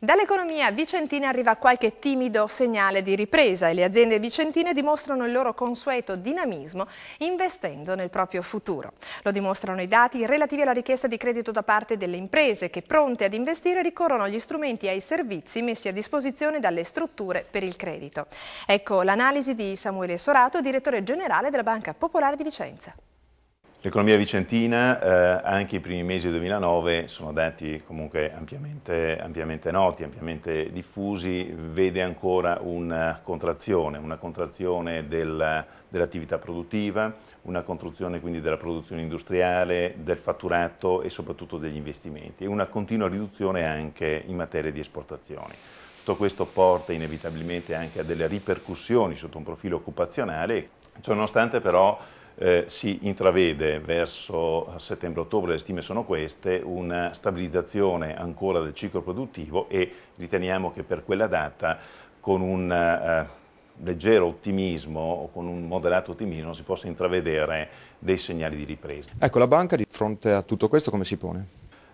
Dall'economia vicentina arriva qualche timido segnale di ripresa e le aziende vicentine dimostrano il loro consueto dinamismo investendo nel proprio futuro. Lo dimostrano i dati relativi alla richiesta di credito da parte delle imprese che pronte ad investire ricorrono agli strumenti e ai servizi messi a disposizione dalle strutture per il credito. Ecco l'analisi di Samuele Sorato, direttore generale della Banca Popolare di Vicenza. L'economia vicentina, eh, anche i primi mesi del 2009, sono dati comunque ampiamente, ampiamente noti, ampiamente diffusi, vede ancora una contrazione, una contrazione del, dell'attività produttiva, una contrazione quindi della produzione industriale, del fatturato e soprattutto degli investimenti e una continua riduzione anche in materia di esportazioni. Tutto questo porta inevitabilmente anche a delle ripercussioni sotto un profilo occupazionale, ciononostante però eh, si intravede verso settembre-ottobre, le stime sono queste, una stabilizzazione ancora del ciclo produttivo e riteniamo che per quella data con un eh, leggero ottimismo o con un moderato ottimismo si possa intravedere dei segnali di ripresa. Ecco, la banca di fronte a tutto questo come si pone?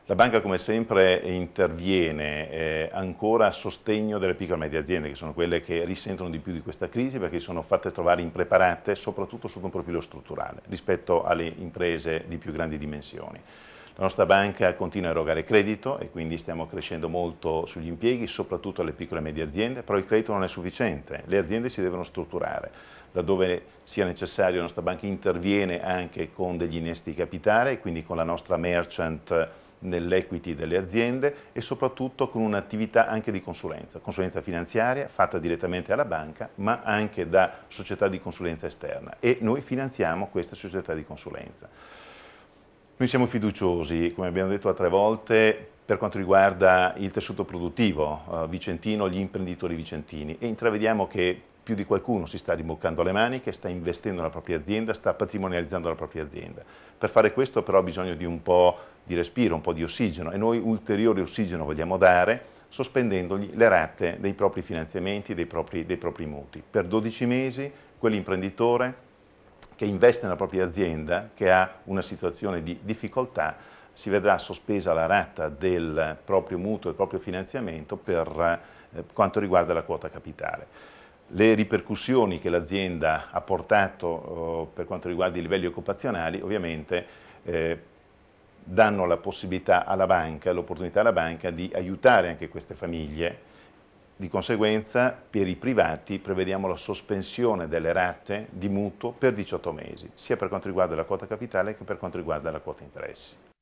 La banca come sempre interviene eh, ancora a sostegno delle piccole e medie aziende che sono quelle che risentono di più di questa crisi perché sono fatte trovare impreparate soprattutto sotto un profilo strutturale rispetto alle imprese di più grandi dimensioni. La nostra banca continua a erogare credito e quindi stiamo crescendo molto sugli impieghi, soprattutto alle piccole e medie aziende, però il credito non è sufficiente, le aziende si devono strutturare. Laddove sia necessario la nostra banca interviene anche con degli innesti di capitale, e quindi con la nostra merchant nell'equity delle aziende e soprattutto con un'attività anche di consulenza, consulenza finanziaria fatta direttamente alla banca ma anche da società di consulenza esterna e noi finanziamo queste società di consulenza. Noi siamo fiduciosi, come abbiamo detto altre volte, per quanto riguarda il tessuto produttivo eh, vicentino, gli imprenditori vicentini e intravediamo che più di qualcuno si sta rimboccando le maniche, sta investendo nella propria azienda, sta patrimonializzando la propria azienda. Per fare questo però ha bisogno di un po' di respiro, un po' di ossigeno e noi ulteriore ossigeno vogliamo dare sospendendogli le rate dei propri finanziamenti, dei propri, dei propri mutui. Per 12 mesi quell'imprenditore che investe nella propria azienda, che ha una situazione di difficoltà, si vedrà sospesa la rata del proprio mutuo, del proprio finanziamento per eh, quanto riguarda la quota capitale le ripercussioni che l'azienda ha portato eh, per quanto riguarda i livelli occupazionali ovviamente eh, danno la possibilità alla banca, l'opportunità alla banca di aiutare anche queste famiglie. Di conseguenza per i privati prevediamo la sospensione delle rate di mutuo per 18 mesi, sia per quanto riguarda la quota capitale che per quanto riguarda la quota interessi.